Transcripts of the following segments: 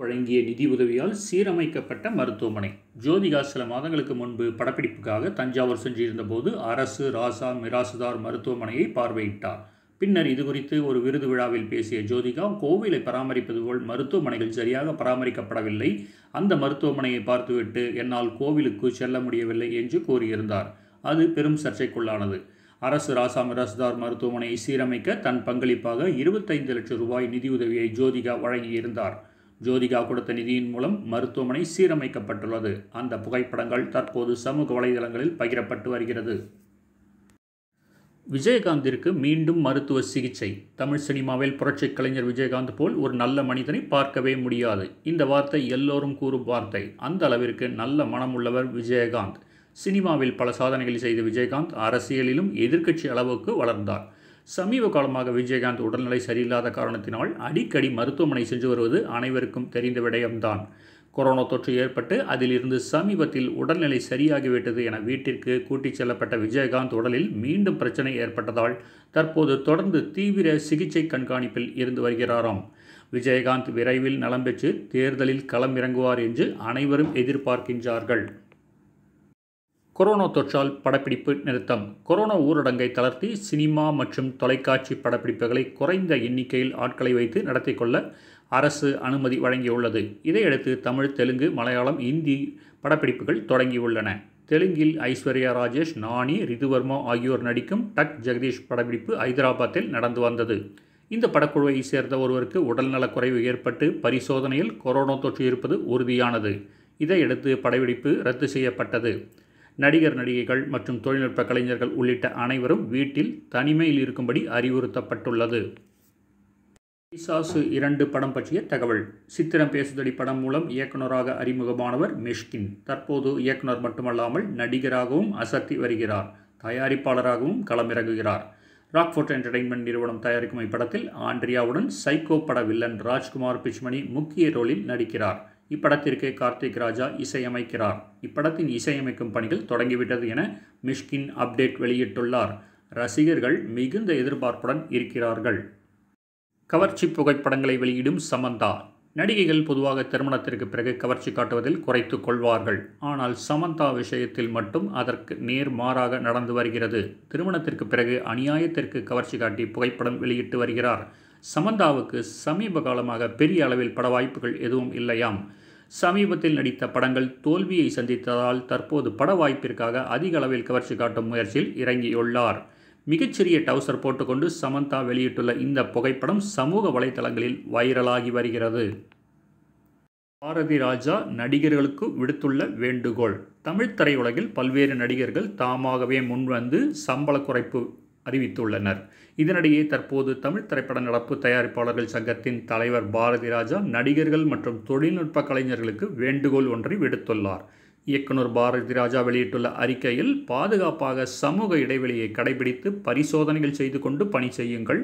வழங்கிய நிதி உதவியால் சீரமைக்கப்பட்ட மருத்துவமனை ஜோதிகா சில மாதங்களுக்கு முன்பு படப்பிடிப்புக்காக தஞ்சாவூர் சென்றிருந்த போது அரசு ராசா மிராசுதார் மருத்துவமனையை பார்வையிட்டார் பின்னர் இது குறித்து ஒரு விருது விழாவில் பேசிய ஜோதிகா கோவிலை பராமரிப்பது போல் மருத்துவமனைகள் சரியாக பராமரிக்கப்படவில்லை அந்த மருத்துவமனையை பார்த்துவிட்டு என்னால் கோவிலுக்கு செல்ல முடியவில்லை என்று கூறியிருந்தார் அது பெரும் சர்ச்சைக்குள்ளானது அரசு ராசா மிராசுதார் மருத்துவமனையை சீரமைக்க தன் பங்களிப்பாக இருபத்தைந்து லட்சம் ரூபாய் நிதியுதவியை ஜோதிகா வழங்கியிருந்தார் ஜோதிகா கொடுத்த நிதியின் மூலம் மருத்துவமனை சீரமைக்கப்பட்டுள்ளது அந்த புகைப்படங்கள் தற்போது சமூக வலைதளங்களில் பகிரப்பட்டு வருகிறது விஜயகாந்திற்கு மீண்டும் மருத்துவ சிகிச்சை தமிழ் சினிமாவில் புரட்சி கலைஞர் விஜயகாந்த் போல் ஒரு நல்ல மனிதனை பார்க்கவே முடியாது இந்த வார்த்தை எல்லோரும் கூறும் வார்த்தை அந்த அளவிற்கு நல்ல மனமுள்ளவர் விஜயகாந்த் சினிமாவில் பல சாதனைகளை செய்த விஜயகாந்த் அரசியலிலும் எதிர்க்கட்சி அளவுக்கு வளர்ந்தார் சமீப காலமாக விஜயகாந்த் உடல்நிலை சரியில்லாத காரணத்தினால் அடிக்கடி மருத்துவமனை சென்று வருவது அனைவருக்கும் தெரிந்த விடயம்தான் கொரோனா தொற்று ஏற்பட்டு அதிலிருந்து சமீபத்தில் உடல்நிலை சரியாகிவிட்டது என வீட்டிற்கு கூட்டிச் செல்லப்பட்ட விஜயகாந்த் உடலில் மீண்டும் பிரச்சனை ஏற்பட்டதால் தற்போது தொடர்ந்து தீவிர சிகிச்சை கண்காணிப்பில் இருந்து வருகிறாராம் விஜயகாந்த் விரைவில் நலம் பெற்று தேர்தலில் இறங்குவார் என்று அனைவரும் எதிர்பார்க்கின்றார்கள் கொரோனா தொற்றால் படப்பிடிப்பு நிறுத்தம் கொரோனா ஊரடங்கை தளர்த்தி சினிமா மற்றும் தொலைக்காட்சி படப்பிடிப்புகளை குறைந்த எண்ணிக்கையில் ஆட்களை வைத்து நடத்தி கொள்ள அரசு அனுமதி வழங்கியுள்ளது இதையடுத்து தமிழ் தெலுங்கு மலையாளம் இந்தி படப்பிடிப்புகள் தொடங்கியுள்ளன தெலுங்கில் ஐஸ்வர்யா ராஜேஷ் நாணி ரிதுவர்மா ஆகியோர் நடிக்கும் டக் ஜெகதீஷ் படப்பிடிப்பு ஐதராபாத்தில் நடந்து வந்தது இந்த படக்குழுவை சேர்ந்த ஒருவருக்கு உடல்நலக்குறைவு ஏற்பட்டு பரிசோதனையில் கொரோனா தொற்று இருப்பது உறுதியானது இதையடுத்து படப்பிடிப்பு ரத்து செய்யப்பட்டது நடிகர் நடிகைகள் மற்றும் தொழில்நுட்ப கலைஞர்கள் உள்ளிட்ட அனைவரும் வீட்டில் தனிமையில் இருக்கும்படி அறிவுறுத்தப்பட்டுள்ளது பிசாசு இரண்டு படம் பற்றிய தகவல் சித்திரம் பேசுதடி படம் மூலம் இயக்குநராக அறிமுகமானவர் மிஷ்கின் தற்போது இயக்குனர் மட்டுமல்லாமல் நடிகராகவும் அசத்தி வருகிறார் தயாரிப்பாளராகவும் களமிறங்குகிறார் ராக்ஃபோர்ட் என்டர்டைன்மெண்ட் நிறுவனம் தயாரிக்கும் இப்படத்தில் ஆண்ட்ரியாவுடன் சைக்கோ பட வில்லன் ராஜ்குமார் பிச்மணி முக்கிய ரோலில் நடிக்கிறார் இப்படத்திற்கு கார்த்திக் ராஜா இசையமைக்கிறார் இப்படத்தின் இசையமைக்கும் பணிகள் தொடங்கிவிட்டது என மிஷ்கின் அப்டேட் வெளியிட்டுள்ளார் ரசிகர்கள் மிகுந்த எதிர்பார்ப்புடன் இருக்கிறார்கள் கவர்ச்சி புகைப்படங்களை வெளியிடும் சமந்தா நடிகைகள் பொதுவாக திருமணத்திற்கு பிறகு கவர்ச்சி காட்டுவதில் குறைத்து கொள்வார்கள் ஆனால் சமந்தா விஷயத்தில் மட்டும் அதற்கு நேர் மாறாக நடந்து வருகிறது திருமணத்திற்கு பிறகு அநியாயத்திற்கு கவர்ச்சி காட்டி புகைப்படம் வெளியிட்டு வருகிறார் சமந்தாவுக்கு சமீப காலமாக பெரிய அளவில் பட வாய்ப்புகள் எதுவும் இல்லையாம் சமீபத்தில் நடித்த படங்கள் தோல்வியை சந்தித்ததால் தற்போது பட வாய்ப்பிற்காக அதிக அளவில் கவர்ச்சி காட்டும் முயற்சியில் இறங்கியுள்ளார் மிகச்சிறிய டவுசர் போட்டுக்கொண்டு சமந்தா வெளியிட்டுள்ள இந்த புகைப்படம் சமூக வலைதளங்களில் வைரலாகி வருகிறது பாரதி ராஜா நடிகர்களுக்கு விடுத்துள்ள வேண்டுகோள் தமிழ் திரையுலகில் பல்வேறு நடிகர்கள் தாமாகவே முன்வந்து சம்பள குறைப்பு அறிவித்துள்ளனர் இதனிடையே தற்போது தமிழ் திரைப்பட நடப்பு தயாரிப்பாளர்கள் சங்கத்தின் தலைவர் பாரதி ராஜா நடிகர்கள் மற்றும் தொழில்நுட்ப கலைஞர்களுக்கு வேண்டுகோள் ஒன்றை விடுத்துள்ளார் இயக்குனர் பாரதி ராஜா வெளியிட்டுள்ள அறிக்கையில் பாதுகாப்பாக சமூக இடைவெளியை கடைபிடித்து பரிசோதனைகள் செய்து கொண்டு பணி செய்யுங்கள்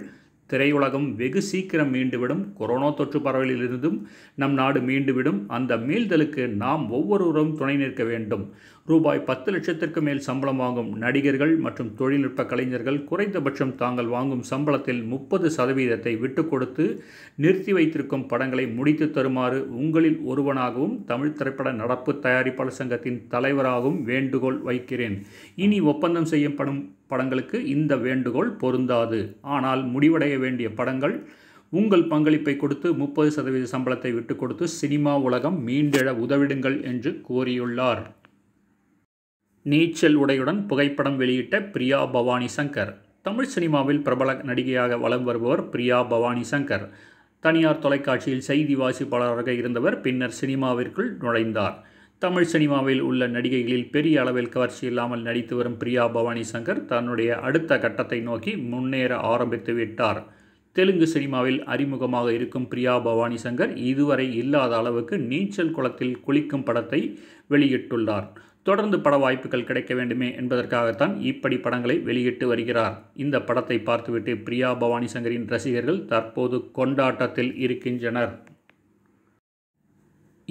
திரையுலகம் வெகு சீக்கிரம் மீண்டுவிடும் கொரோனா தொற்று பரவலிலிருந்தும் நம் நாடு மீண்டுவிடும் அந்த மீள்தலுக்கு நாம் ஒவ்வொருவரும் துணை நிற்க வேண்டும் ரூபாய் பத்து லட்சத்திற்கு மேல் சம்பளம் வாங்கும் நடிகர்கள் மற்றும் தொழில்நுட்ப கலைஞர்கள் குறைந்தபட்சம் தாங்கள் வாங்கும் சம்பளத்தில் முப்பது சதவீதத்தை விட்டு கொடுத்து நிறுத்தி வைத்திருக்கும் படங்களை முடித்து தருமாறு உங்களில் ஒருவனாகவும் தமிழ் திரைப்பட நடப்பு தயாரிப்பாளர் சங்கத்தின் தலைவராகவும் வேண்டுகோள் வைக்கிறேன் இனி ஒப்பந்தம் செய்யப்படும் படங்களுக்கு இந்த வேண்டுகோள் பொருந்தாது ஆனால் முடிவடைய வேண்டிய படங்கள் உங்கள் பங்களிப்பை கொடுத்து முப்பது சதவீத சம்பளத்தை விட்டு கொடுத்து சினிமா உலகம் மீண்டெழ உதவிடுங்கள் என்று கோரியுள்ளார் நீச்சல் உடையுடன் புகைப்படம் வெளியிட்ட பிரியா பவானி சங்கர் தமிழ் சினிமாவில் பிரபல நடிகையாக வலம் வருபவர் பிரியா பவானி சங்கர் தனியார் தொலைக்காட்சியில் செய்தி வாசிப்பாளராக இருந்தவர் பின்னர் சினிமாவிற்குள் நுழைந்தார் தமிழ் சினிமாவில் உள்ள நடிகைகளில் பெரிய அளவில் கவர்ச்சி இல்லாமல் நடித்து வரும் பிரியா பவானி சங்கர் தன்னுடைய அடுத்த கட்டத்தை நோக்கி முன்னேற ஆரம்பித்து விட்டார் தெலுங்கு சினிமாவில் அறிமுகமாக இருக்கும் பிரியா பவானி சங்கர் இதுவரை இல்லாத அளவுக்கு நீச்சல் குளத்தில் குளிக்கும் படத்தை வெளியிட்டுள்ளார் தொடர்ந்து பட வாய்ப்புகள் கிடைக்க வேண்டுமே என்பதற்காகத்தான் இப்படி படங்களை வெளியிட்டு வருகிறார் இந்த படத்தை பார்த்துவிட்டு பிரியா பவானி சங்கரின் ரசிகர்கள் தற்போது கொண்டாட்டத்தில் இருக்கின்றனர்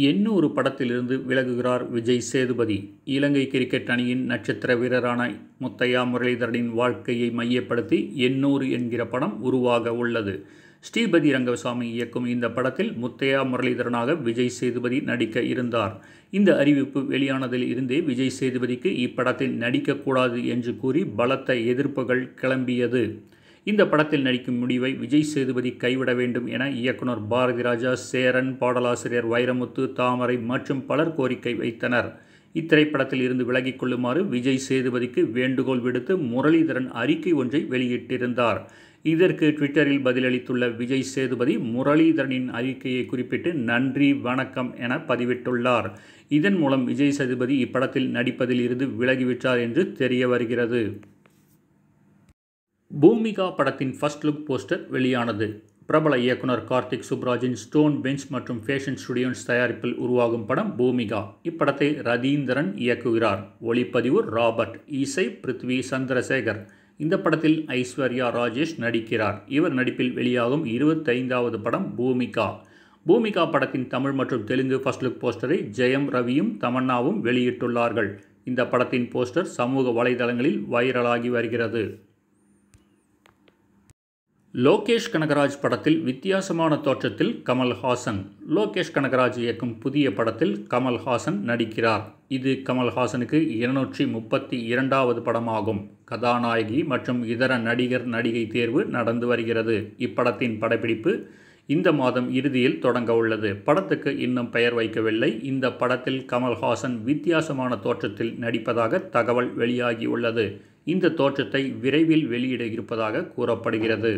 எண்ணூறு படத்திலிருந்து விலகுகிறார் விஜய் சேதுபதி இலங்கை கிரிக்கெட் அணியின் நட்சத்திர வீரரான முத்தையா முரளிதரனின் வாழ்க்கையை மையப்படுத்தி எண்ணூறு என்கிற படம் உருவாக உள்ளது ஸ்ரீபதி ரங்கசாமி இயக்கும் இந்த படத்தில் முத்தையா முரளிதரனாக விஜய் சேதுபதி நடிக்க இருந்தார் இந்த அறிவிப்பு வெளியானதில் இருந்தே விஜய் சேதுபதிக்கு இப்படத்தில் நடிக்கக்கூடாது என்று கூறி பலத்த எதிர்ப்புகள் கிளம்பியது இந்த படத்தில் நடிக்கும் முடிவை விஜய் சேதுபதி கைவிட வேண்டும் என இயக்குனர் பாரதி ராஜா சேரன் பாடலாசிரியர் வைரமுத்து தாமரை மற்றும் பலர் கோரிக்கை வைத்தனர் இத்திரைப்படத்தில் இருந்து விலகிக் கொள்ளுமாறு விஜய் சேதுபதிக்கு வேண்டுகோள் விடுத்து முரளிதரன் அறிக்கை ஒன்றை வெளியிட்டிருந்தார் இதற்கு ட்விட்டரில் பதிலளித்துள்ள விஜய் சேதுபதி முரளிதரனின் அறிக்கையை குறிப்பிட்டு நன்றி வணக்கம் என பதிவிட்டுள்ளார் இதன் மூலம் விஜய் சேதுபதி இப்படத்தில் நடிப்பதில் இருந்து விலகிவிட்டார் என்று தெரிய வருகிறது பூமிகா படத்தின் ஃபர்ஸ்ட் லுக் போஸ்டர் வெளியானது பிரபல இயக்குனர் கார்த்திக் சுப்ராஜின் ஸ்டோன் பெஞ்ச் மற்றும் ஃபேஷன் ஸ்டுடியோன்ஸ் தயாரிப்பில் உருவாகும் படம் பூமிகா இப்படத்தை ரதீந்திரன் இயக்குகிறார் ஒளிப்பதிவு ராபர்ட் இசை பிருத்வி சந்திரசேகர் இந்த படத்தில் ஐஸ்வர்யா ராஜேஷ் நடிக்கிறார் இவர் நடிப்பில் வெளியாகும் இருபத்தைந்தாவது படம் பூமிகா பூமிகா படத்தின் தமிழ் மற்றும் தெலுங்கு ஃபர்ஸ்ட் லுக் போஸ்டரை ஜெயம் ரவியும் தமன்னாவும் வெளியிட்டுள்ளார்கள் இந்த படத்தின் போஸ்டர் சமூக வலைதளங்களில் வைரலாகி வருகிறது லோகேஷ் கனகராஜ் படத்தில் வித்தியாசமான தோற்றத்தில் கமல்ஹாசன் லோகேஷ் கனகராஜ் இயக்கும் புதிய படத்தில் கமல்ஹாசன் நடிக்கிறார் இது கமல்ஹாசனுக்கு இருநூற்றி முப்பத்தி இரண்டாவது படமாகும் கதாநாயகி மற்றும் இதர நடிகர் நடிகை தேர்வு நடந்து வருகிறது இப்படத்தின் படப்பிடிப்பு இந்த மாதம் இறுதியில் தொடங்க உள்ளது படத்துக்கு இன்னும் பெயர் வைக்கவில்லை இந்த படத்தில் கமல்ஹாசன் வித்தியாசமான தோற்றத்தில் நடிப்பதாக தகவல் வெளியாகியுள்ளது இந்த தோற்றத்தை விரைவில் வெளியிட இருப்பதாக கூறப்படுகிறது